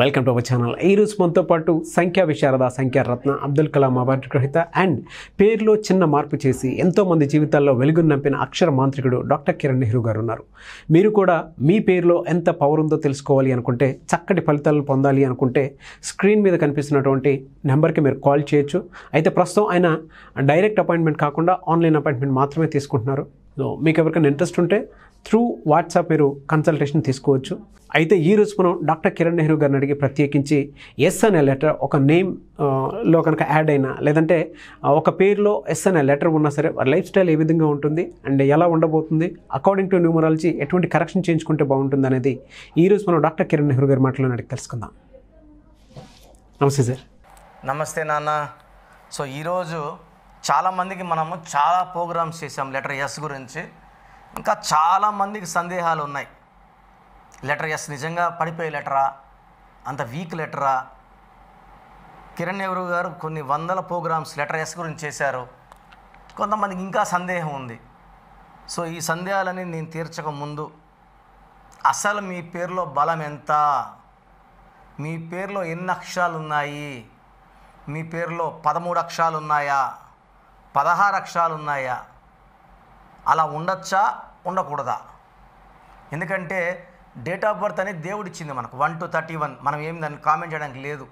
Welcome to our channel ఈరోజు మనతో పాటు సంఖ్యా విశారద సంఖ్యా రత్న అబ్దుల్ కలాం అవార్డు గ్రహీత అండ్ పేరులో చిన్న మార్పు చేసి ఎంతోమంది జీవితాల్లో వెలుగును నంపిన అక్షర మాంత్రికుడు డాక్టర్ కిరణ్ నెహ్రూ గారు ఉన్నారు మీరు కూడా మీ పేరులో ఎంత పవర్ ఉందో తెలుసుకోవాలి అనుకుంటే చక్కటి ఫలితాలను పొందాలి అనుకుంటే స్క్రీన్ మీద కనిపిస్తున్నటువంటి నెంబర్కి మీరు కాల్ చేయొచ్చు అయితే ప్రస్తుతం ఆయన డైరెక్ట్ అపాయింట్మెంట్ కాకుండా ఆన్లైన్ అపాయింట్మెంట్ మాత్రమే తీసుకుంటున్నారు సో మీకు ఎవరికైనా ఇంట్రెస్ట్ ఉంటే త్రూ వాట్సాప్ మీరు కన్సల్టేషన్ తీసుకోవచ్చు అయితే ఈ రోజు మనం డాక్టర్ కిరణ్ నెహ్రూ గారిని అడిగి ప్రత్యేకించి ఎస్ అనే లెటర్ ఒక నేమ్లో కనుక యాడ్ అయినా లేదంటే ఒక పేరులో ఎస్ అనే లెటర్ ఉన్నా సరే వారి లైఫ్ స్టైల్ ఏ విధంగా ఉంటుంది అండ్ ఎలా ఉండబోతుంది అకార్డింగ్ టు న్యూమరాలజీ ఎటువంటి కరెక్షన్ చేయించుకుంటే బాగుంటుంది అనేది ఈరోజు మనం డాక్టర్ కిరణ్ నెహ్రూ గారి మాటలను అడిగి తెలుసుకుందాం నమస్తే సార్ నమస్తే నాన్న సో ఈరోజు చాలామందికి మనము చాలా ప్రోగ్రామ్స్ చేసాం లెటర్ ఎస్ గురించి ఇంకా చాలామందికి సందేహాలు ఉన్నాయి లెటర్ ఎస్ నిజంగా పడిపోయే లెటరా అంత వీక్ లెటరా కిరణ్ నెహ్రూ గారు కొన్ని వందల ప్రోగ్రామ్స్ లెటర్ ఎస్ గురించి చేశారు కొంతమందికి ఇంకా సందేహం ఉంది సో ఈ సందేహాలని నేను తీర్చక ముందు అసలు మీ పేరులో బలం ఎంత మీ పేరులో ఎన్ని అక్షరాలు ఉన్నాయి మీ పేరులో పదమూడు అక్షరాలు ఉన్నాయా పదహారు అక్షరాలు ఉన్నాయా అలా ఉండొచ్చా ఉండకూడదా ఎందుకంటే డేట్ ఆఫ్ బర్త్ అనేది దేవుడిచ్చింది మనకు వన్ టు థర్టీ వన్ మనం ఏం దాన్ని కామెంట్ చేయడానికి లేదు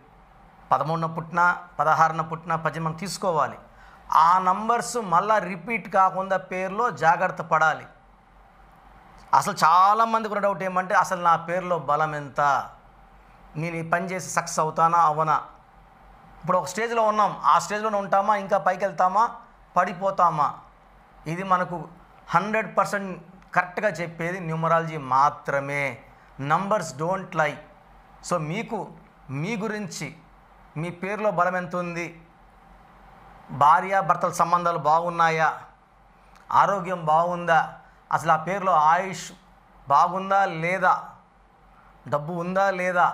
పదమూడున పుట్టిన పదహారున పుట్టిన పద్దెనిమిది మనం తీసుకోవాలి ఆ నంబర్స్ మళ్ళీ రిపీట్ కాకుండా పేరులో జాగ్రత్త పడాలి అసలు చాలామంది కూడా డౌట్ ఏమంటే అసలు నా పేరులో బలం ఎంత నేను ఈ పని చేసి సక్సెస్ అవుతానా అవనా ఇప్పుడు ఒక స్టేజ్లో ఉన్నాం ఆ స్టేజ్లోనే ఉంటామా ఇంకా పైకి వెళ్తామా పడిపోతామా ఇది మనకు హండ్రెడ్ పర్సెంట్ కరెక్ట్గా చెప్పేది న్యూమరాలజీ మాత్రమే నంబర్స్ డోంట్ లై సో మీకు మీ గురించి మీ పేరులో బలం ఎంత ఉంది భర్తల సంబంధాలు బాగున్నాయా ఆరోగ్యం బాగుందా అసలు ఆ పేరులో ఆయుష్ బాగుందా లేదా డబ్బు ఉందా లేదా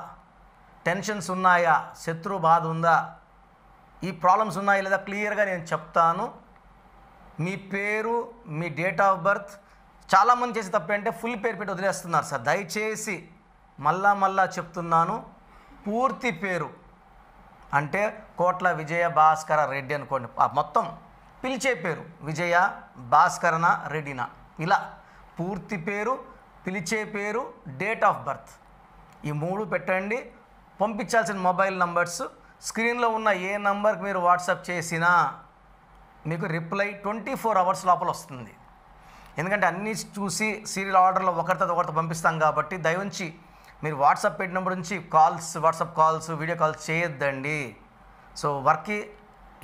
టెన్షన్స్ ఉన్నాయా శత్రు బాధ ఉందా ఈ ప్రాబ్లమ్స్ ఉన్నాయా లేదా క్లియర్గా నేను చెప్తాను మీ పేరు మీ డేట్ ఆఫ్ బర్త్ చాలామంది చేసే అంటే ఫుల్ పేరు పెట్టి వదిలేస్తున్నారు సార్ దయచేసి మళ్ళా మళ్ళా చెప్తున్నాను పూర్తి పేరు అంటే కోట్ల విజయ భాస్కర రెడ్డి అనుకోండి మొత్తం పిలిచే పేరు విజయ భాస్కరన రెడ్డిన ఇలా పూర్తి పేరు పిలిచే పేరు డేట్ ఆఫ్ బర్త్ ఈ మూడు పెట్టండి పంపించాల్సిన మొబైల్ నంబర్స్ స్క్రీన్లో ఉన్న ఏ నంబర్కి మీరు వాట్సాప్ చేసినా మీకు రిప్లై ట్వంటీ ఫోర్ అవర్స్ లోపల వస్తుంది ఎందుకంటే అన్నీ చూసి సీరియల్ ఆర్డర్లో ఒకరితో ఒకరితో పంపిస్తాం కాబట్టి దయవుంచి మీరు వాట్సాప్ పెట్టినప్పుడు నుంచి calls WhatsApp calls video calls చేయొద్దండి సో వర్క్కి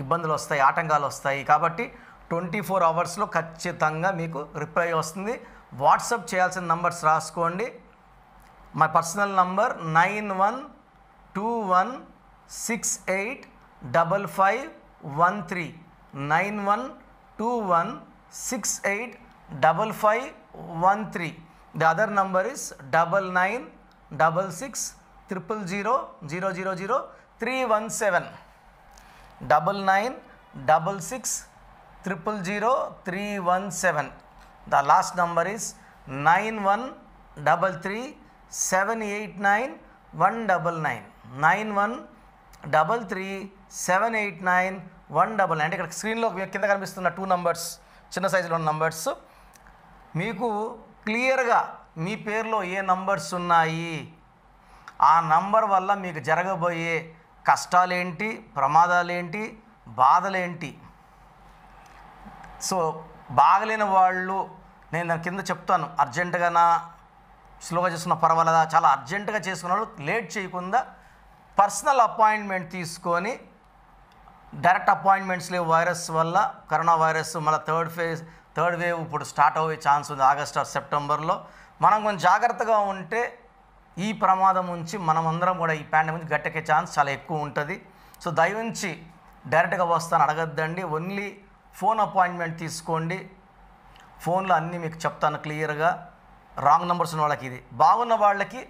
ఇబ్బందులు వస్తాయి ఆటంకాలు వస్తాయి కాబట్టి ట్వంటీ ఫోర్ అవర్స్లో ఖచ్చితంగా మీకు రిప్లై వస్తుంది వాట్సాప్ చేయాల్సిన నంబర్స్ రాసుకోండి మా personal number nine one two one six eight double five one three nine one two one six eight double five one three. The other number is double nine double six triple zero zero zero zero three one seven. Double nine double six triple zero three one seven. The last number is nine one double three seven eight nine one double nine nine one double three seven eight nine one double nine అంటే ఇక్కడ స్క్రీన్లో కింద కనిపిస్తున్న two numbers చిన్న సైజులో ఉన్న numbers మీకు క్లియర్గా మీ పేరులో ఏ నంబర్స్ ఉన్నాయి ఆ నంబర్ వల్ల మీకు జరగబోయే కష్టాలేంటి ప్రమాదాలేంటి బాధలేంటి సో బాగలేని వాళ్ళు నేను దాని కింద చెప్తాను అర్జెంటుగానా స్లోగా చేసుకున్న పర్వాలేదా చాలా అర్జెంటుగా చేసుకున్న వాళ్ళు లేట్ చేయకుండా పర్సనల్ అపాయింట్మెంట్ తీసుకొని డైరెక్ట్ అపాయింట్మెంట్స్ లేవు వైరస్ వల్ల కరోనా వైరస్ మళ్ళీ థర్డ్ ఫేజ్ థర్డ్ వేవ్ ఇప్పుడు స్టార్ట్ అయ్యే ఛాన్స్ ఉంది ఆగస్ట్ ఆఫ్ సెప్టెంబర్లో మనం కొంచెం జాగ్రత్తగా ఉంటే ఈ ప్రమాదం నుంచి మనమందరం కూడా ఈ నుంచి గట్టెక్కే ఛాన్స్ చాలా ఎక్కువ ఉంటుంది సో దయవుంచి డైరెక్ట్గా వస్తాను అడగద్దండి ఓన్లీ ఫోన్ అపాయింట్మెంట్ తీసుకోండి ఫోన్లో అన్నీ మీకు చెప్తాను క్లియర్గా రాంగ్ నెంబర్స్ ఉన్న వాళ్ళకి ఇది బాగున్న వాళ్ళకి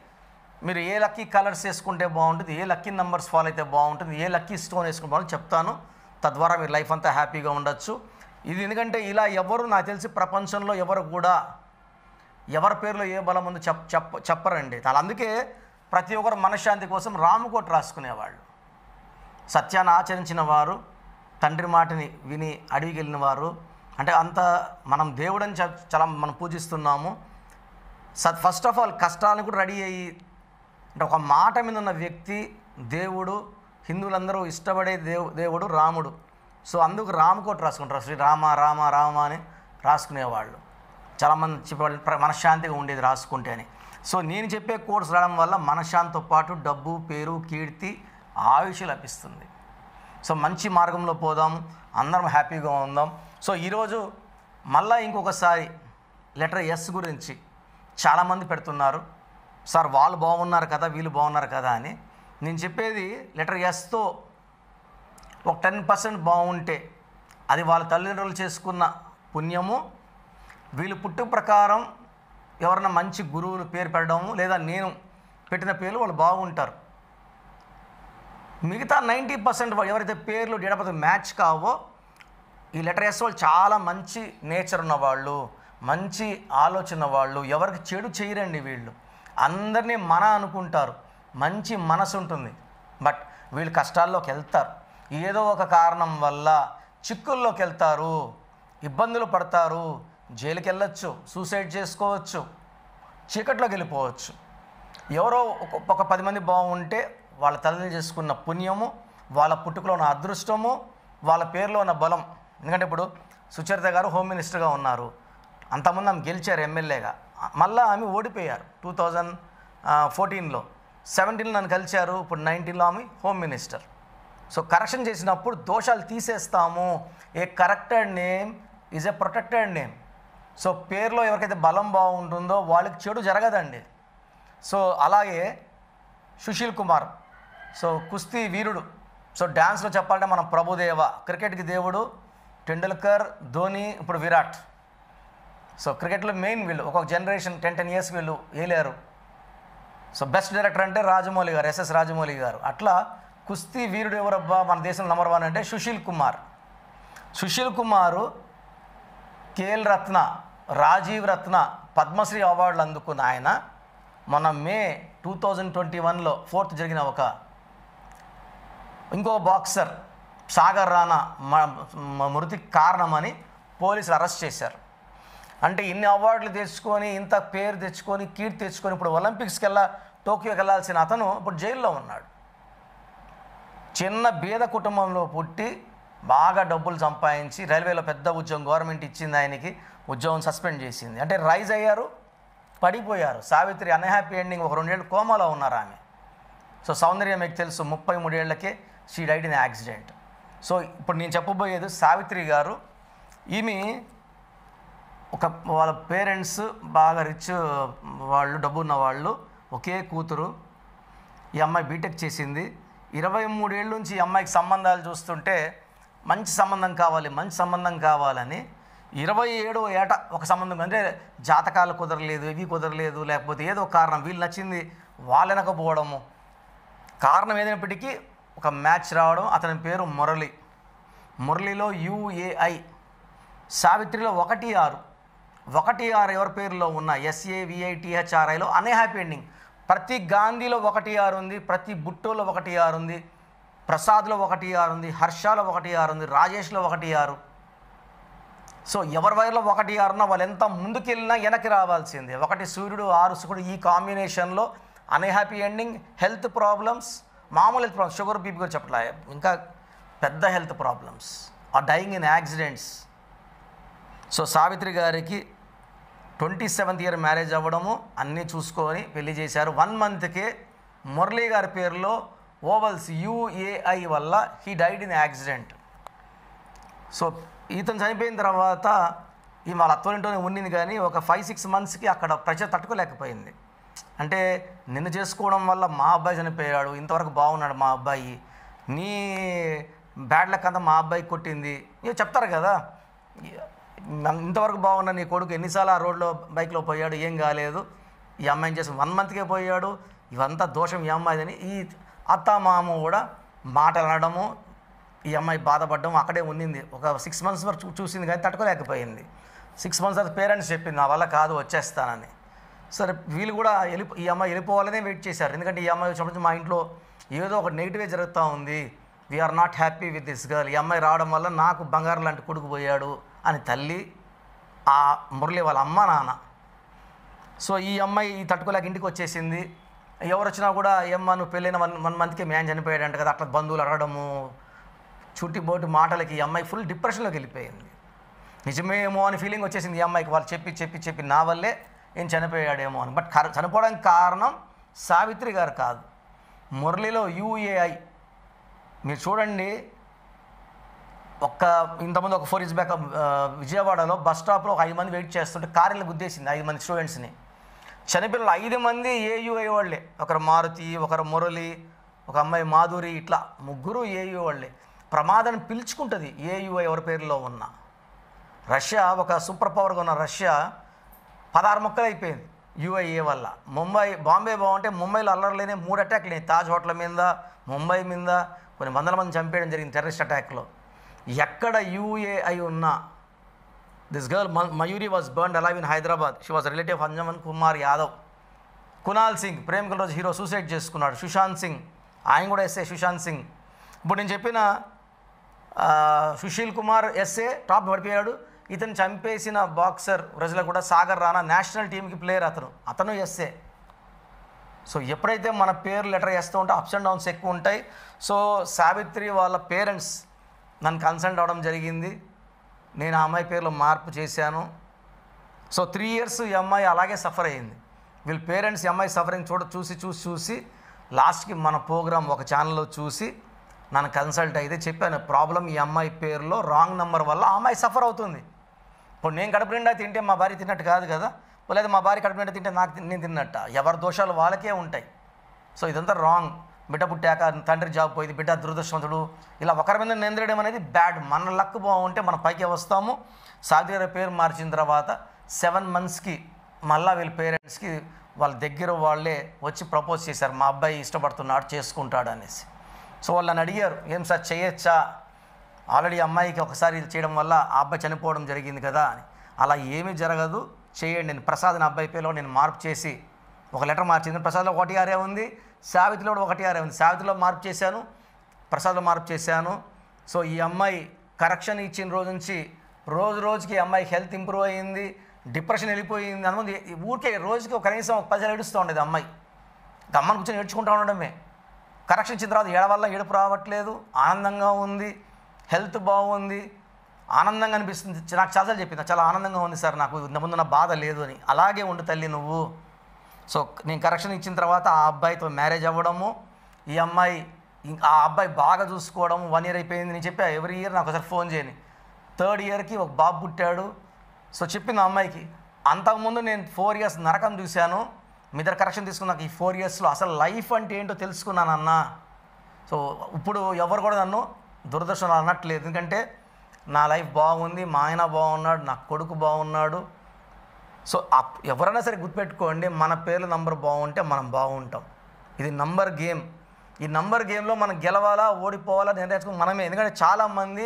మీరు ఏ లక్కీ కలర్స్ వేసుకుంటే బాగుంటుంది ఏ లక్కీ నెంబర్స్ ఫాలో అయితే బాగుంటుంది ఏ లక్కీ స్టోన్ వేసుకుంటే బాగుంటుంది చెప్తాను తద్వారా మీరు లైఫ్ అంతా హ్యాపీగా ఉండొచ్చు ఇది ఎందుకంటే ఇలా ఎవరు నాకు తెలిసి ప్రపంచంలో ఎవరు కూడా ఎవరి పేరులో ఏ బలం ఉందో చెప్ చెప్ప చెప్పరండి అందుకే ప్రతి ఒక్కరు మనశ్శాంతి కోసం రాముకోట రాసుకునేవాళ్ళు సత్యాన్ని ఆచరించిన వారు తండ్రి మాటని విని అడిగి వెళ్ళిన వారు అంటే అంత మనం దేవుడని చాలా మనం పూజిస్తున్నాము సత్ ఫస్ట్ ఆఫ్ ఆల్ కష్టాలను కూడా రెడీ అయ్యి అంటే ఒక మాట మీద ఉన్న వ్యక్తి దేవుడు హిందువులందరూ ఇష్టపడే దేవు దేవుడు రాముడు సో అందుకు రామకోటి రాసుకుంటారు శ్రీ రామ రామ అని రాసుకునేవాళ్ళు చాలామంది చెప్పేవాళ్ళు మనశ్శాంతిగా ఉండేది రాసుకుంటే అని సో నేను చెప్పే కోర్స్ రావడం వల్ల మనశ్శాంతితో పాటు డబ్బు పేరు కీర్తి ఆయుష్ లభిస్తుంది సో మంచి మార్గంలో పోదాం అందరం హ్యాపీగా ఉందాం సో ఈరోజు మళ్ళీ ఇంకొకసారి లెటర్ ఎస్ గురించి చాలామంది పెడుతున్నారు సార్ వాళ్ళు బాగున్నారు కదా వీళ్ళు బాగున్నారు కదా అని నేను చెప్పేది లెటర్ ఎస్తో ఒక టెన్ పర్సెంట్ బాగుంటే అది వాళ్ళ తల్లిదండ్రులు చేసుకున్న పుణ్యము వీళ్ళు పుట్టు ప్రకారం ఎవరైనా మంచి గురువులు పేరు పెట్టడము లేదా నేను పెట్టిన పేర్లు వాళ్ళు బాగుంటారు మిగతా నైంటీ పర్సెంట్ ఎవరైతే పేర్లు డేటా మ్యాచ్ కావో ఈ లెటర్ ఎస్ వాళ్ళు చాలా మంచి నేచర్ ఉన్నవాళ్ళు మంచి ఆలోచన వాళ్ళు ఎవరికి చెడు చేయరండి వీళ్ళు అందరినీ మన అనుకుంటారు మంచి మనసు ఉంటుంది బట్ వీళ్ళు కష్టాల్లోకి వెళ్తారు ఏదో ఒక కారణం వల్ల చిక్కుల్లోకి వెళ్తారు ఇబ్బందులు పడతారు జైలుకి వెళ్ళొచ్చు సూసైడ్ చేసుకోవచ్చు చీకట్లోకి వెళ్ళిపోవచ్చు ఎవరో ఒక పది మంది బాగుంటే వాళ్ళ తల్లిని చేసుకున్న పుణ్యము వాళ్ళ పుట్టుకలో ఉన్న అదృష్టము వాళ్ళ పేరులో ఉన్న బలం ఎందుకంటే ఇప్పుడు సుచరిత గారు హోమ్ మినిస్టర్గా ఉన్నారు అంతకుముందు ఆమె గెలిచారు ఎమ్మెల్యేగా మళ్ళీ ఆమె ఓడిపోయారు టూ థౌజండ్ ఫోర్టీన్లో సెవెంటీన్లో నన్ను కలిచారు ఇప్పుడు నైన్టీన్లో ఆమె హోమ్ మినిస్టర్ సో కరెక్షన్ చేసినప్పుడు దోషాలు తీసేస్తాము a corrected name is a protected name so పేరులో ఎవరికైతే బలం బాగుంటుందో వాళ్ళకి చెడు జరగదండి సో అలాగే సుశీల్ కుమార్ సో కుస్తీ వీరుడు సో డ్యాన్స్లో చెప్పాలంటే మనం ప్రభుదేవ క్రికెట్కి దేవుడు టెండూల్కర్ ధోని ఇప్పుడు విరాట్ సో క్రికెట్లో మెయిన్ వీళ్ళు ఒక్కొక్క జనరేషన్ టెన్ టెన్ ఇయర్స్ వీళ్ళు వేయలేరు సో బెస్ట్ డైరెక్టర్ అంటే రాజమౌళి గారు ఎస్ఎస్ రాజమౌళి గారు అట్లా కుస్తీ వీరుడు ఎవరబ్బా మన దేశంలో నెంబర్ వన్ అంటే సుశీల్ కుమార్ సుశీల్ కుమారు కేఎల్ రత్న రాజీవ్ రత్న పద్మశ్రీ అవార్డులు అందుకున్న ఆయన మన మే టూ థౌజండ్ ట్వంటీ వన్లో ఫోర్త్ జరిగిన ఒక ఇంకో బాక్సర్ సాగర్ రాణా మృతికి కారణమని పోలీసులు అరెస్ట్ చేశారు అంటే ఇన్ని అవార్డులు తెచ్చుకొని ఇంత పేరు తెచ్చుకొని కీర్తి తెచ్చుకొని ఇప్పుడు ఒలింపిక్స్కి వెళ్ళా టోక్యోకి వెళ్ళాల్సిన అతను ఇప్పుడు జైల్లో ఉన్నాడు చిన్న బీద కుటుంబంలో పుట్టి బాగా డబ్బులు సంపాదించి రైల్వేలో పెద్ద ఉద్యోగం గవర్నమెంట్ ఇచ్చింది ఆయనకి ఉద్యోగం సస్పెండ్ చేసింది అంటే రైజ్ అయ్యారు పడిపోయారు సావిత్రి అన్హ్యాపీ ఎండింగ్ ఒక రెండేళ్ళు కోమాలో ఉన్నారు ఆమె సో సౌందర్యం మీకు తెలుసు ముప్పై మూడేళ్లకే she died in accident so ఇప్పుడు నేను చెప్పబోయేది సావిత్రి గారు ఈమె ఒక వాళ్ళ పేరెంట్స్ బాగా రిచ్ వాళ్ళు డబ్బు ఉన్న వాళ్ళు ఒకే కూతురు ఈ అమ్మాయి బీటెక్ చేసింది ఇరవై మూడేళ్ళ నుంచి ఈ అమ్మాయికి సంబంధాలు చూస్తుంటే మంచి సంబంధం కావాలి మంచి సంబంధం కావాలని ఇరవై ఏడో ఏట ఒక సంబంధం అంటే జాతకాలు కుదరలేదు ఇవి కుదరలేదు లేకపోతే ఏదో కారణం వీళ్ళు నచ్చింది వాళ్ళనకపోవడము కారణం ఏదైనప్పటికీ ఒక మ్యాచ్ రావడం అతని పేరు మురళి మురళిలో యూఏఐ సావిత్రిలో ఒకటి ఆరు ఒకటి ఆరు ఎవరి పేరులో ఉన్న అనే అన్హ్యాపీ ఎండింగ్ ప్రతి గాంధీలో ఒకటి ఆరు ఉంది ప్రతి బుట్టోలో ఒకటి ఆరు ఉంది ప్రసాద్లో ఒకటి ఆరు ఉంది హర్షాలో ఒకటి ఆరు ఉంది రాజేష్లో ఒకటి ఆరు సో ఎవరి వైర్లో ఒకటి ఆరున్నా వాళ్ళు ఎంత ముందుకెళ్ళినా వెనక్కి రావాల్సిందే ఒకటి సూర్యుడు ఆరు శుకుడు ఈ కాంబినేషన్లో అన్హ్యాపీ ఎండింగ్ హెల్త్ ప్రాబ్లమ్స్ మామూలు హెల్త్ ప్రాబ్లమ్స్ షుగర్ బీపీ కూడా చెప్పలే ఇంకా పెద్ద హెల్త్ ప్రాబ్లమ్స్ ఆ dying in accidents so Savitri గారికి ట్వంటీ సెవెంత్ ఇయర్ మ్యారేజ్ అవ్వడము అన్నీ చూసుకొని పెళ్లి చేశారు వన్ మంత్కే మురళీ గారి పేరులో ఓవల్స్ యూఏఐ వల్ల he died in accident so ఈతను చనిపోయిన తర్వాత ఈ వాళ్ళ అత్తోరింటోనే ఉండింది కానీ ఒక ఫైవ్ సిక్స్ మంత్స్కి అక్కడ ప్రెషర్ తట్టుకోలేకపోయింది అంటే నిన్ను చేసుకోవడం వల్ల మా అబ్బాయి చనిపోయాడు ఇంతవరకు బాగున్నాడు మా అబ్బాయి నీ బ్యాడ్ లెక్క అంతా మా అబ్బాయి కొట్టింది చెప్తారు కదా ఇంతవరకు బాగున్న నీ కొడుకు ఎన్నిసార్లు ఆ రోడ్లో బైక్లో పోయాడు ఏం కాలేదు ఈ అమ్మాయిని చేసి వన్ మంత్కే పోయాడు ఇవంతా దోషం ఈ అమ్మాయిదని ఈ అత్త మామ కూడా మాటలనడము ఈ అమ్మాయి బాధపడడం అక్కడే ఉండింది ఒక సిక్స్ మంత్స్ వరకు చూసింది కానీ తట్టుకోలేకపోయింది సిక్స్ మంత్స్ తర్వాత పేరెంట్స్ చెప్పింది నా వల్ల కాదు వచ్చేస్తానని సరే వీళ్ళు కూడా వెళ్ళి ఈ అమ్మాయి వెళ్ళిపోవాలనే వెయిట్ చేశారు ఎందుకంటే ఈ అమ్మాయి వచ్చినప్పుడు మా ఇంట్లో ఏదో ఒక నెగిటివే జరుగుతూ ఉంది we are not happy with this girl ఈ అమ్మాయి రావడం వల్ల నాకు బంగారం లాంటి కొడుకు పోయాడు అని తల్లి ఆ మురళి వాళ్ళ అమ్మ నాన్న సో ఈ అమ్మాయి ఈ తట్టుకోలేక ఇంటికి వచ్చేసింది ఎవరు వచ్చినా కూడా ఏమ్మ నువ్వు పెళ్ళైన వన్ వన్ మంత్కి మ్యాన్ చనిపోయాడంట కదా అట్లా బంధువులు అడగడము బోటు మాటలకి ఈ అమ్మాయి ఫుల్ డిప్రెషన్లోకి వెళ్ళిపోయింది నిజమేమో అని ఫీలింగ్ వచ్చేసింది ఈ అమ్మాయికి వాళ్ళు చెప్పి చెప్పి చెప్పి నా వల్లే ఏం చనిపోయాడేమో అని బట్ చనిపోవడానికి కారణం సావిత్రి గారు కాదు మురళిలో యూఏఐ మీరు చూడండి ఒక్క ఇంతకుముందు ఒక ఫోర్ ఇయర్స్ బ్యాక్ విజయవాడలో బస్ స్టాప్లో ఒక ఐదు మంది వెయిట్ చేస్తుంటే కార్లు గుద్దేసింది ఐదు మంది స్టూడెంట్స్ని చనిపిల్లలు ఐదు మంది ఏయుఐ వాళ్ళే ఒకరు మారుతి ఒకరు మురళి ఒక అమ్మాయి మాధురి ఇట్లా ముగ్గురు ఏయు వాళ్ళే ప్రమాదాన్ని పిలుచుకుంటుంది ఏయుఐ ఎవరి పేరులో ఉన్న రష్యా ఒక సూపర్ పవర్గా ఉన్న రష్యా పదహారు మొక్కలు అయిపోయింది యూఐఏ e వల్ల ముంబై బాంబే బాగుంటే ముంబైలో అల్లర్లేని మూడు అటాక్లు తాజ్ హోటల్ మీద ముంబై మీద కొన్ని వందల మంది చంపేయడం జరిగింది టెర్రరిస్ట్ అటాక్లో ఎక్కడ యూఏఐ ఉన్నా this girl Mayuri was burn alive in Hyderabad she was relative Anjaman Kumar Yadav Kunal Singh కల్ రోజు హీరో సూసైడ్ చేసుకున్నాడు సుశాంత్ సింగ్ ఆయన కూడా ఎస్ఏ సుశాంత్ సింగ్ ఇప్పుడు నేను చెప్పిన సుశీల్ కుమార్ ఎస్ఏ టాప్ పడిపోయాడు ఇతను చంపేసిన బాక్సర్ ప్రజలకు కూడా సాగర్ రానా నేషనల్ టీంకి ప్లేయర్ అతను అతను ఎస్ఏ సో ఎప్పుడైతే మన పేరు లెటర్ వేస్తూ ఉంటే అప్స్ అండ్ డౌన్స్ ఎక్కువ ఉంటాయి సో సావిత్రి వాళ్ళ పేరెంట్స్ నన్ను కన్సల్ట్ అవ్వడం జరిగింది నేను ఆ అమ్మాయి పేరులో మార్పు చేశాను సో త్రీ ఇయర్స్ ఈ అమ్మాయి అలాగే సఫర్ అయ్యింది వీళ్ళ పేరెంట్స్ ఈ అమ్మాయి సఫరింగ్ చూడ చూసి చూసి చూసి లాస్ట్కి మన ప్రోగ్రామ్ ఒక ఛానల్లో చూసి నన్ను కన్సల్ట్ అయితే చెప్పాను ప్రాబ్లం ఈ అమ్మాయి పేరులో రాంగ్ నెంబర్ వల్ల ఆ అమ్మాయి సఫర్ అవుతుంది ఇప్పుడు నేను కడుపు నిండా తింటే మా భార్య తిన్నట్టు కాదు కదా లేదా మా భార్య కడుపు నిండా తింటే నాకు నేను తిన్నట్ట ఎవరి దోషాలు వాళ్ళకే ఉంటాయి సో ఇదంతా రాంగ్ బిడ్డ పుట్టాక తండ్రి జాబ్ పోయింది బిడ్డ దురదృష్టవంతుడు ఇలా ఒకరి మీద నిందడం అనేది బ్యాడ్ మన లక్ బాగుంటే మనం పైకి వస్తాము సౌదీ పేరు మార్చిన తర్వాత సెవెన్ మంత్స్కి మళ్ళీ వీళ్ళ పేరెంట్స్కి వాళ్ళ దగ్గర వాళ్ళే వచ్చి ప్రపోజ్ చేశారు మా అబ్బాయి ఇష్టపడుతున్నాడు చేసుకుంటాడు అనేసి సో వాళ్ళని అడిగారు ఏం సార్ చేయొచ్చా ఆల్రెడీ అమ్మాయికి ఒకసారి ఇది చేయడం వల్ల ఆ అబ్బాయి చనిపోవడం జరిగింది కదా అని అలా ఏమీ జరగదు చేయండి నేను ప్రసాద్ అబ్బాయి పేరులో నేను మార్పు చేసి ఒక లెటర్ మార్చింది ప్రసాద్లో ఒకటి ఆరే ఉంది సావిత్రిలో కూడా ఒకటి ఆరే ఉంది సావిత్రిలో మార్పు చేశాను ప్రసాద్లో మార్పు చేశాను సో ఈ అమ్మాయి కరెక్షన్ ఇచ్చిన రోజు నుంచి రోజు రోజుకి అమ్మాయి హెల్త్ ఇంప్రూవ్ అయ్యింది డిప్రెషన్ వెళ్ళిపోయింది అనుకుంది ఊరికే రోజుకి కనీసం ఒక పదిసార్లు ఏడుస్తూ ఉండేది అమ్మాయి గమ్మని కూర్చొని ఏడ్చుకుంటూ ఉండడమే కరెక్షన్ ఇచ్చిన తర్వాత ఏడవల్ల ఏడుపు రావట్లేదు ఆనందంగా ఉంది హెల్త్ బాగుంది ఆనందంగా అనిపిస్తుంది నాకు చాలాసార్లు చెప్పింది చాలా ఆనందంగా ఉంది సార్ నాకు ముందు నా బాధ లేదు అని అలాగే ఉండు తల్లి నువ్వు సో నేను కరెక్షన్ ఇచ్చిన తర్వాత ఆ అబ్బాయితో మ్యారేజ్ అవ్వడము ఈ అమ్మాయి ఆ అబ్బాయి బాగా చూసుకోవడం వన్ ఇయర్ అయిపోయింది నేను చెప్పి ఎవ్రీ ఇయర్ నాకు ఒకసారి ఫోన్ చేయని థర్డ్ ఇయర్కి ఒక బాబు పుట్టాడు సో చెప్పింది ఆ అమ్మాయికి అంతకుముందు నేను ఫోర్ ఇయర్స్ నరకం చూశాను మీ దగ్గర కరెక్షన్ తీసుకున్నాక ఈ ఫోర్ ఇయర్స్లో అసలు లైఫ్ అంటే ఏంటో తెలుసుకున్నాను అన్న సో ఇప్పుడు ఎవరు కూడా నన్ను దురదృష్టం అన్నట్లేదు ఎందుకంటే నా లైఫ్ బాగుంది మా ఆయన బాగున్నాడు నా కొడుకు బాగున్నాడు సో ఎవరైనా సరే గుర్తుపెట్టుకోండి మన పేర్ల నంబర్ బాగుంటే మనం బాగుంటాం ఇది నంబర్ గేమ్ ఈ నంబర్ గేమ్లో మనం గెలవాలా ఓడిపోవాలా నిర్ణయించుకుని మనమే ఎందుకంటే చాలామంది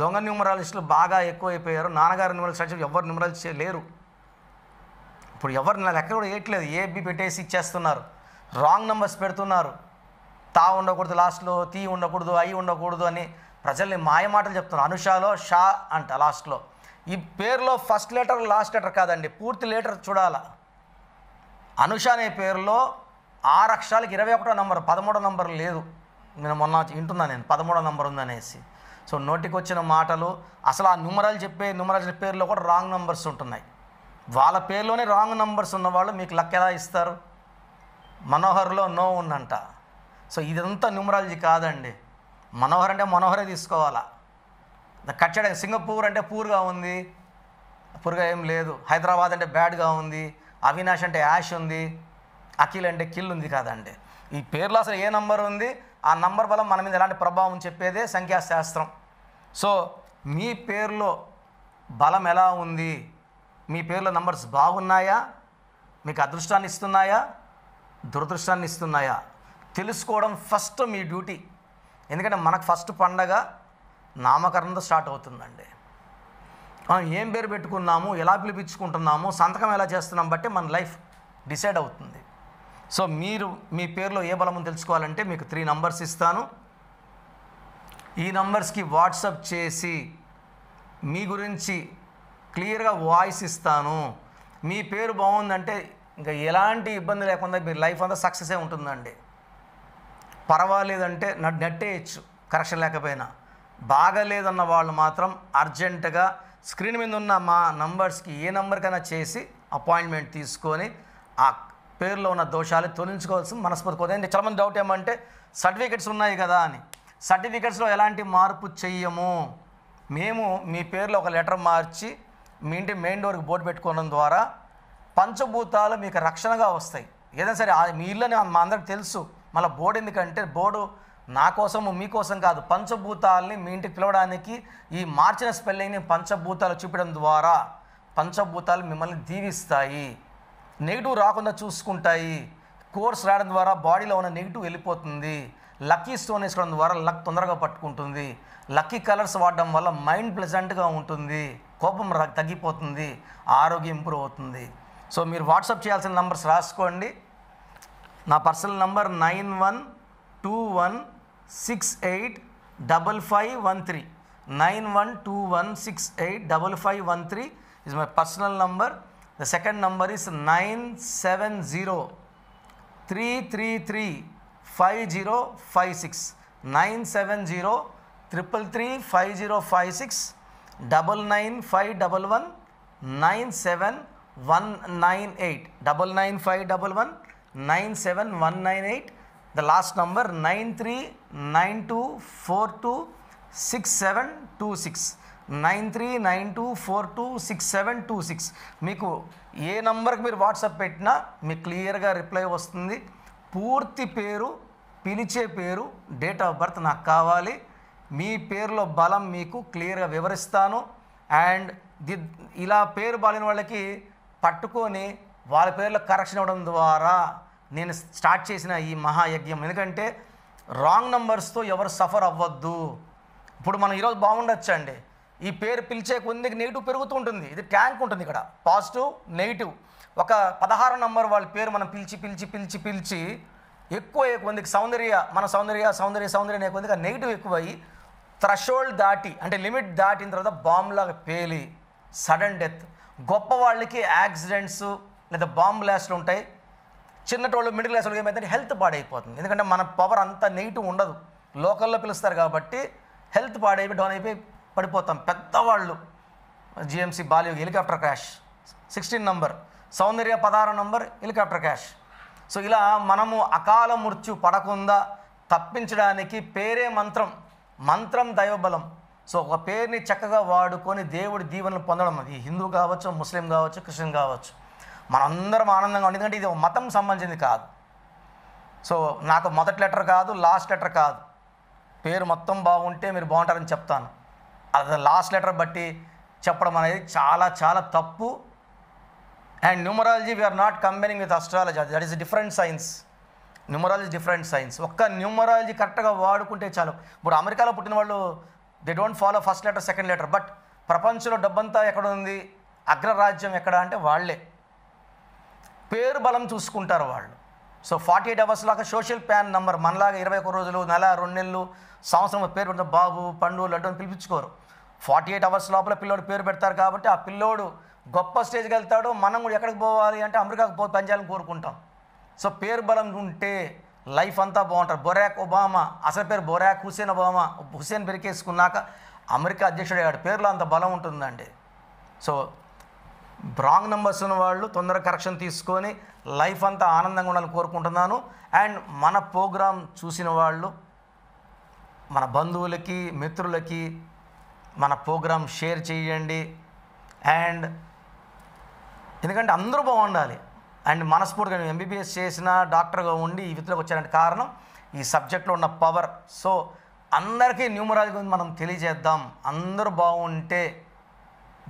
దొంగ న్యూమరాలిస్టులు బాగా ఎక్కువైపోయారు నాన్నగారు న్యూమరాలిస్ట్ ఎవరు న్యూమరాలిస్ట్ లేరు ఇప్పుడు ఎవరు నాకు ఎక్కడ కూడా వేయట్లేదు ఏబి పెట్టేసి ఇచ్చేస్తున్నారు రాంగ్ నెంబర్స్ పెడుతున్నారు తా ఉండకూడదు లాస్ట్లో తీ ఉండకూడదు అయి ఉండకూడదు అని ప్రజల్ని మాయమాటలు చెప్తున్నారు అనుషాలో షా అంట లాస్ట్లో ఈ పేరులో ఫస్ట్ లెటర్ లాస్ట్ లెటర్ కాదండి పూర్తి లెటర్ చూడాల అనుష అనే పేరులో ఆరు అక్షరాలకు ఇరవై ఒకటో నంబర్ పదమూడో నంబర్ లేదు నేను మొన్న వింటున్నా నేను పదమూడో నంబర్ ఉందనేసి సో నోటికి వచ్చిన మాటలు అసలు ఆ నుమరాలు చెప్పే నుమరాజుల పేర్లో కూడా రాంగ్ నంబర్స్ ఉంటున్నాయి వాళ్ళ పేర్లోనే రాంగ్ నంబర్స్ ఉన్నవాళ్ళు మీకు లక్ ఎలా ఇస్తారు మనోహర్లో నో ఉందంట సో ఇదంతా న్యూమరాలజీ కాదండి మనోహర్ అంటే మనోహరే తీసుకోవాలా కచ్చడ సింగపూర్ అంటే పూర్గా ఉంది పూర్గా ఏం లేదు హైదరాబాద్ అంటే బ్యాడ్గా ఉంది అవినాష్ అంటే యాష్ ఉంది అఖిల్ అంటే కిల్ ఉంది కాదండి ఈ పేర్లో అసలు ఏ నంబర్ ఉంది ఆ నంబర్ వల్ల మన మీద ఎలాంటి ప్రభావం చెప్పేదే సంఖ్యాశాస్త్రం సో మీ పేర్లో బలం ఎలా ఉంది మీ పేర్లో నంబర్స్ బాగున్నాయా మీకు అదృష్టాన్ని ఇస్తున్నాయా దురదృష్టాన్ని ఇస్తున్నాయా తెలుసుకోవడం ఫస్ట్ మీ డ్యూటీ ఎందుకంటే మనకు ఫస్ట్ పండగ నామకరణతో స్టార్ట్ అవుతుందండి మనం ఏం పేరు పెట్టుకున్నాము ఎలా పిలిపించుకుంటున్నాము సంతకం ఎలా చేస్తున్నాం బట్టి మన లైఫ్ డిసైడ్ అవుతుంది సో మీరు మీ పేరులో ఏ బలము తెలుసుకోవాలంటే మీకు త్రీ నంబర్స్ ఇస్తాను ఈ నంబర్స్కి వాట్సప్ చేసి మీ గురించి క్లియర్గా వాయిస్ ఇస్తాను మీ పేరు బాగుందంటే ఇంకా ఎలాంటి ఇబ్బంది లేకుండా మీ లైఫ్ అంతా సక్సెసే ఉంటుందండి పర్వాలేదంటే నట్ నట్టేయచ్చు కరెక్షన్ లేకపోయినా బాగలేదన్న వాళ్ళు మాత్రం అర్జెంటుగా స్క్రీన్ మీద ఉన్న మా నంబర్స్కి ఏ నంబర్కైనా చేసి అపాయింట్మెంట్ తీసుకొని ఆ పేరులో ఉన్న దోషాలు తొలగించుకోవాల్సి మనస్ఫూర్తి కోరుతుంది చాలామంది డౌట్ ఏమంటే సర్టిఫికెట్స్ ఉన్నాయి కదా అని సర్టిఫికెట్స్లో ఎలాంటి మార్పు చెయ్యము మేము మీ పేరులో ఒక లెటర్ మార్చి మీ ఇంటి మెయిన్ డోర్కి బోర్డు పెట్టుకోవడం ద్వారా పంచభూతాలు మీకు రక్షణగా వస్తాయి ఏదైనా సరే మీ ఇల్లు మా అందరికి తెలుసు మళ్ళీ బోర్డు ఎందుకంటే బోర్డు నా కోసము మీకోసం కాదు పంచభూతాలని మీ ఇంటికి పిలవడానికి ఈ మార్చిన స్పెల్లింగ్ని పంచభూతాలు చూపడం ద్వారా పంచభూతాలు మిమ్మల్ని దీవిస్తాయి నెగిటివ్ రాకుండా చూసుకుంటాయి కోర్స్ రాయడం ద్వారా బాడీలో ఉన్న నెగిటివ్ వెళ్ళిపోతుంది లక్కీ స్టోన్ వేసుకోవడం ద్వారా లక్ తొందరగా పట్టుకుంటుంది లక్కీ కలర్స్ వాడడం వల్ల మైండ్ ప్లెజెంట్గా ఉంటుంది కోపం తగ్గిపోతుంది ఆరోగ్యం ఇంప్రూవ్ అవుతుంది సో మీరు వాట్సాప్ చేయాల్సిన నంబర్స్ రాసుకోండి నా personal number nine one two one six eight double five one three nine one two one six eight double five one three is my personal number. The second number is nine seven zero three three three five zero five six nine seven zero triple three five zero five six double nine five double one nine seven one nine eight double nine five double one nine seven one nine eight the last nine nine nine nine three three two two two two four four six six seven two six seven two six మీకు ఏ నంబర్కి మీరు WhatsApp పెట్టినా మీకు క్లియర్గా reply వస్తుంది పూర్తి పేరు పిలిచే పేరు డేట్ ఆఫ్ బర్త్ నాకు కావాలి మీ పేరులో బలం మీకు క్లియర్గా వివరిస్తాను అండ్ ది ఇలా పేరు బాలిన వాళ్ళకి పట్టుకొని వాళ్ళ పేర్లో కరెక్షన్ ఇవ్వడం ద్వారా నేను స్టార్ట్ చేసిన ఈ మహాయజ్ఞం ఎందుకంటే రాంగ్ నంబర్స్తో ఎవరు సఫర్ అవ్వద్దు ఇప్పుడు మనం ఈరోజు బాగుండొచ్చు అండి ఈ పేరు పిలిచే కొంది నెగిటివ్ పెరుగుతూ ఉంటుంది ఇది ట్యాంక్ ఉంటుంది ఇక్కడ పాజిటివ్ నెగిటివ్ ఒక పదహారు నంబర్ వాళ్ళ పేరు మనం పిలిచి పిలిచి పిలిచి పిలిచి ఎక్కువ కొందికి సౌందర్య మన సౌందర్య సౌందర్య సౌందర్య అనే కొందికి నెగిటివ్ ఎక్కువయ్యి థ్రెషోల్డ్ దాటి అంటే లిమిట్ దాటిన తర్వాత బాంబులాగా పేలి సడన్ డెత్ గొప్ప వాళ్ళకి యాక్సిడెంట్స్ లేదా బాంబ్ బ్లాస్ట్లు ఉంటాయి చిన్నటోళ్ళు మిడిల్ క్లాస్ వాళ్ళకి ఏమైతే హెల్త్ పాడైపోతుంది ఎందుకంటే మన పవర్ అంత నెగిటివ్ ఉండదు లోకల్లో పిలుస్తారు కాబట్టి హెల్త్ పాడైపోయి డౌన్ అయిపోయి పడిపోతాం పెద్దవాళ్ళు GMC Balayogi helicopter crash sixteen number Soundarya పదహారు నంబర్ హెలికాప్టర్ క్రాష్ సో ఇలా మనము అకాల మృత్యు పడకుండా తప్పించడానికి పేరే మంత్రం మంత్రం దైవబలం సో ఒక పేరుని చక్కగా వాడుకొని దేవుడి దీవెనలు పొందడం అది హిందూ కావచ్చు ముస్లిం కావచ్చు క్రిస్టియన్ కావచ్చు మనందరం ఆనందంగా ఉంది ఎందుకంటే ఇది మతం సంబంధించింది కాదు సో నాకు మొదటి లెటర్ కాదు లాస్ట్ లెటర్ కాదు పేరు మొత్తం బాగుంటే మీరు బాగుంటారని చెప్తాను అది లాస్ట్ లెటర్ బట్టి చెప్పడం అనేది చాలా చాలా తప్పు and numerology we are not combining with astrology that is different science numerology different science ఒక్క న్యూమరాలజీ కరెక్ట్గా వాడుకుంటే చాలు ఇప్పుడు అమెరికాలో పుట్టిన వాళ్ళు they don't follow first letter second letter but ప్రపంచంలో డబ్బంతా ఎక్కడ ఉంది అగ్రరాజ్యం ఎక్కడ అంటే వాళ్ళే పేరు బలం చూసుకుంటారు వాళ్ళు సో ఫార్టీ ఎయిట్ అవర్స్ లాగా సోషల్ ప్యాన్ నెంబర్ మనలాగా ఇరవై ఒక్క రోజులు నెల రెండు నెలలు సంవత్సరం పేరు పెడతారు బాబు పండు లడ్డు అని పిలిపించుకోరు ఫార్టీ ఎయిట్ అవర్స్ లోపల పిల్లోడు పేరు పెడతారు కాబట్టి ఆ పిల్లోడు గొప్ప స్టేజ్కి వెళ్తాడు మనం కూడా ఎక్కడికి పోవాలి అంటే అమెరికాకు పో పనిచేయాలని కోరుకుంటాం సో పేరు బలం ఉంటే లైఫ్ అంతా బాగుంటారు బొరాక్ ఒబామా అసలు పేరు బొరాక్ హుసేన్ ఒబామా హుసేన్ పెరికేసుకున్నాక అమెరికా అధ్యక్షుడు అయ్యాడు పేర్లో అంత బలం ఉంటుందండి సో రాంగ్ నెంబర్స్ ఉన్న వాళ్ళు తొందరగా కరెక్షన్ తీసుకొని లైఫ్ అంతా ఆనందంగా ఉండాలని కోరుకుంటున్నాను అండ్ మన ప్రోగ్రాం చూసిన వాళ్ళు మన బంధువులకి మిత్రులకి మన ప్రోగ్రాం షేర్ చేయండి అండ్ ఎందుకంటే అందరూ బాగుండాలి అండ్ మనస్ఫూర్తిగా ఎంబీబీఎస్ చేసిన డాక్టర్గా ఉండి ఈ విధులకు వచ్చారంటే కారణం ఈ సబ్జెక్ట్లో ఉన్న పవర్ సో అందరికీ న్యూమరాలజీ గురించి మనం తెలియజేద్దాం అందరూ బాగుంటే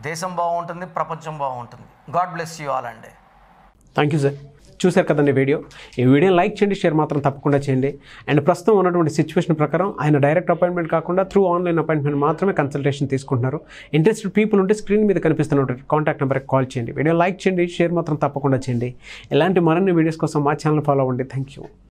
దేశం బాగుంటుంది ప్రపంచం బాగుంటుంది గాడ్ బ్లెస్ యూ ఆల్ అండి థ్యాంక్ యూ సార్ చూశారు కదండి వీడియో ఈ వీడియోని లైక్ చేయండి షేర్ మాత్రం తప్పకుండా చేయండి అండ్ ప్రస్తుతం ఉన్నటువంటి సిచ్యువేషన్ ప్రకారం ఆయన డైరెక్ట్ అపాయింట్మెంట్ కాకుండా త్రూ ఆన్లైన్ అపాయింట్మెంట్ మాత్రమే కన్సల్టేషన్ తీసుకుంటున్నారు ఇంట్రెస్టెడ్ పీపుల్ ఉంటే స్క్రీన్ మీద కనిపిస్తున్న కాంటాక్ట్ నెంబర్కి కాల్ చేయండి వీడియో లైక్ చేయండి షేర్ మాత్రం తప్పకుండా చేయండి ఇలాంటి మరిన్ని వీడియోస్ కోసం మా ఛానల్ ఫాలో అవ్వండి థ్యాంక్ యూ